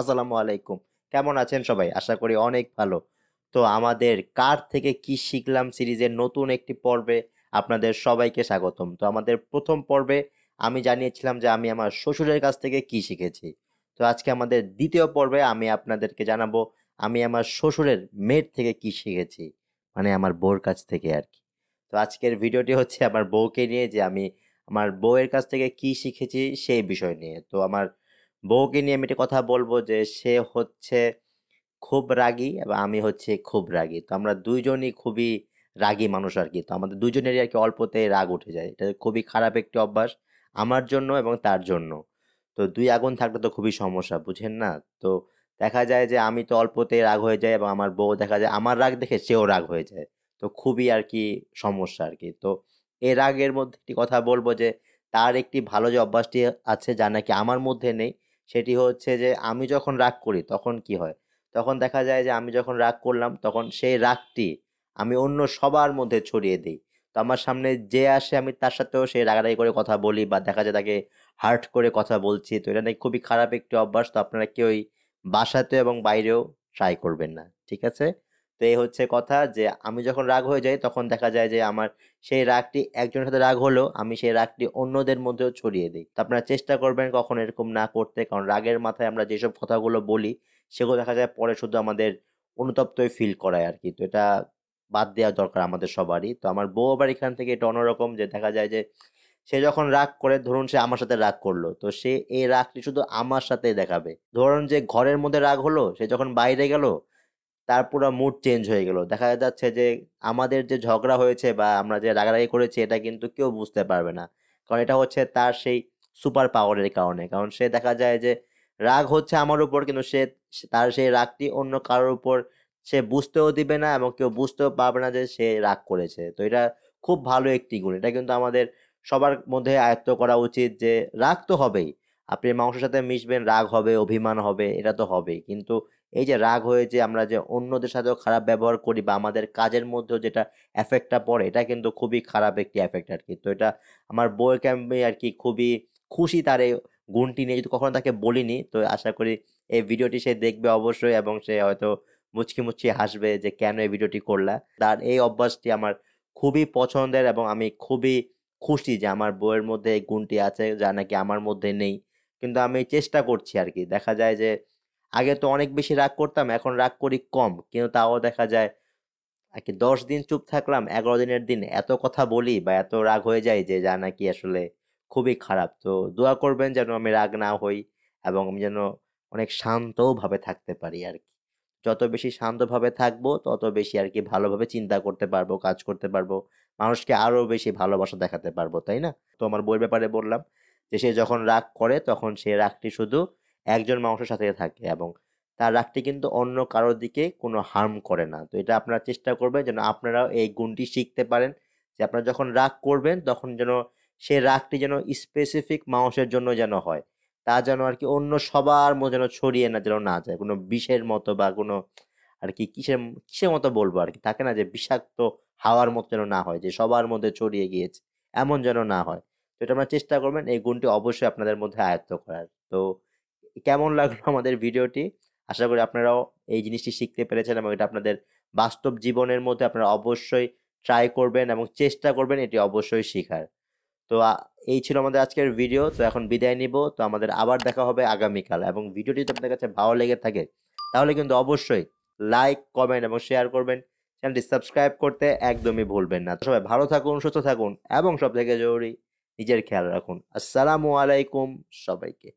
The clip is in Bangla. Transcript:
আসসালামু আলাইকুম কেমন আছেন সবাই আশা করি অনেক ভালো তো আমাদের কার থেকে কি শিখলাম সিরিজের নতুন একটি পর্বে আপনাদের সবাইকে স্বাগতম তো আমাদের প্রথম পর্বে আমি জানিয়েছিলাম যে আমি আমার শ্বশুরের কাছ থেকে কি শিখেছি তো আজকে আমাদের দ্বিতীয় পর্বে আমি আপনাদেরকে জানাবো আমি আমার শ্বশুরের মেয়ের থেকে কি শিখেছি মানে আমার বউর কাছ থেকে আর কি তো আজকের ভিডিওটি হচ্ছে আমার বউকে নিয়ে যে আমি আমার বউয়ের কাছ থেকে কি শিখেছি সেই বিষয় নিয়ে তো আমার বউকে নিয়ে আমি একটা কথা বলবো যে সে হচ্ছে খুব রাগী এবং আমি হচ্ছে খুব রাগী তো আমরা দুইজনই খুবই রাগী মানুষ আর কি তো আমাদের দুজনেরই আর কি অল্পতে রাগ উঠে যায় এটা খুবই খারাপ একটি অভ্যাস আমার জন্য এবং তার জন্য তো দুই আগুন থাকলে তো খুবই সমস্যা বুঝেন না তো দেখা যায় যে আমি তো অল্পতে রাগ হয়ে যায় এবং আমার বউ দেখা যায় আমার রাগ দেখে সেও রাগ হয়ে যায় তো খুবই আর কি সমস্যা আর কি তো এ রাগের মধ্যে একটি কথা বলবো যে তার একটি ভালো যে অভ্যাসটি আছে যা নাকি আমার মধ্যে নেই সেটি হচ্ছে যে আমি যখন রাগ করি তখন কি হয় তখন দেখা যায় যে আমি যখন রাগ করলাম তখন সেই রাগটি আমি অন্য সবার মধ্যে ছড়িয়ে দিই তো আমার সামনে যে আসে আমি তার সাথেও সেই রাগারাগি করে কথা বলি বা দেখা যায় তাকে হার্ট করে কথা বলছি তো এটা নাকি খুবই খারাপ একটি অভ্যাস তো আপনারা কেউই বাসাতে এবং বাইরেও ট্রাই করবেন না ঠিক আছে তো এই হচ্ছে কথা যে আমি যখন রাগ হয়ে যাই তখন দেখা যায় যে আমার সেই রাগটি একজনের সাথে রাগ হলেও আমি সেই রাগটি অন্যদের মধ্যেও ছড়িয়ে দিই তো আপনারা চেষ্টা করবেন কখন এরকম না করতে কারণ রাগের মাথায় আমরা যেসব কথাগুলো বলি সেগুলো দেখা যায় পরে শুধু আমাদের অনুতপ্তই ফিল করায় আর কি তো এটা বাদ দেওয়া দরকার আমাদের সবারই তো আমার বউ আবার এখান থেকে এটা অন্যরকম যে দেখা যায় যে সে যখন রাগ করে ধরুন সে আমার সাথে রাগ করলো তো সে এই রাগটি শুধু আমার সাথে দেখাবে ধরুন যে ঘরের মধ্যে রাগ হলো সে যখন বাইরে গেল তার পুরো মুড চেঞ্জ হয়ে গেল দেখা যাচ্ছে যে আমাদের যে ঝগড়া হয়েছে বা আমরা যে রাগারাগি করেছি এটা কিন্তু কেউ বুঝতে পারবে না কারণ এটা হচ্ছে তার সেই সুপার পাওয়ারের কারণে কারণ সে দেখা যায় যে রাগ হচ্ছে আমার উপর কিন্তু সে তার সেই রাগটি অন্য কারোর উপর সে বুঝতেও দিবে না এবং কেউ বুঝতেও পারবে না যে সে রাগ করেছে তো এটা খুব ভালো একটি গুণ এটা কিন্তু আমাদের সবার মধ্যে আয়ত্ত করা উচিত যে রাগ তো হবেই আপনি মাংসের সাথে মিশবেন রাগ হবে অভিমান হবে এটা তো হবে কিন্তু এই যে রাগ হয়ে যে আমরা যে অন্যদের সাথেও খারাপ ব্যবহার করি বা আমাদের কাজের মধ্যেও যেটা এফেক্টটা পড়ে এটা কিন্তু খুবই খারাপ একটি এফেক্ট আর কি তো এটা আমার বই আমি আর কি খুবই খুশি তার এই গুণটি নিয়ে যদি কখনো তাকে বলিনি তো আশা করি এই ভিডিওটি সে দেখবে অবশ্যই এবং সে হয়তো মুচকি মুচকি হাসবে যে কেন এই ভিডিওটি করলা তার এই অভ্যাসটি আমার খুবই পছন্দের এবং আমি খুবই খুশি যে আমার বইয়ের মধ্যে এই গুণটি আছে যা নাকি আমার মধ্যে নেই কিন্তু আমি চেষ্টা করছি আর কি দেখা যায় যে আগে তো অনেক বেশি রাগ করতাম এখন রাগ করি কম কিন্তু তাও দেখা যায় আর কি দশ দিন চুপ থাকলাম এগারো দিনের দিন এত কথা বলি বা এত রাগ হয়ে যায় যে যা নাকি আসলে খুবই খারাপ তো দোয়া করবেন যেন আমি রাগ না হই এবং আমি যেন অনেক শান্তভাবে থাকতে পারি আর কি যত বেশি শান্তভাবে থাকবো তত বেশি আর কি ভালোভাবে চিন্তা করতে পারবো কাজ করতে পারবো মানুষকে আরও বেশি ভালোবাসা দেখাতে পারবো তাই না তো আমার বই ব্যাপারে বললাম যে সে যখন রাগ করে তখন সে রাগটি শুধু একজন মানুষের সাথে থাকে এবং তার রাগটি কিন্তু অন্য কারোর দিকে কোনো হার্ম করে না তো এটা আপনারা চেষ্টা করবেন যেন আপনারাও এই গুণটি শিখতে পারেন যে আপনারা যখন রাগ করবেন তখন যেন সে রাগটি যেন স্পেসিফিক মানুষের জন্য যেন হয় তা যেন আর কি অন্য সবার মতো যেন ছড়িয়ে না যেন না যায় কোনো বিষের মতো বা কোনো আর কি কিসের কিসের মতো বলবো আর কি থাকে না যে বিষাক্ত হাওয়ার মতো যেন না হয় যে সবার মধ্যে ছড়িয়ে গিয়েছে এমন যেন না হয় তো এটা আপনারা চেষ্টা করবেন এই গুণটি অবশ্যই আপনাদের মধ্যে আয়ত্ত করার তো কেমন লাগলো আমাদের ভিডিওটি আশা করি আপনারাও এই জিনিসটি শিখতে পেরেছেন এবং এটা আপনাদের বাস্তব জীবনের মধ্যে আপনারা অবশ্যই ট্রাই করবেন এবং চেষ্টা করবেন এটি অবশ্যই শেখার তো এই ছিল আমাদের আজকের ভিডিও তো এখন বিদায় নিব তো আমাদের আবার দেখা হবে আগামীকাল এবং ভিডিওটি যদি আপনাদের কাছে ভালো লেগে থাকে তাহলে কিন্তু অবশ্যই লাইক কমেন্ট এবং শেয়ার করবেন চ্যানেলটি সাবস্ক্রাইব করতে একদমই ভুলবেন না সবাই ভালো থাকুন সুস্থ থাকুন এবং সব থেকে জরুরি নিজের খেয়াল রাখুন আসসালামু আলাইকুম সবাইকে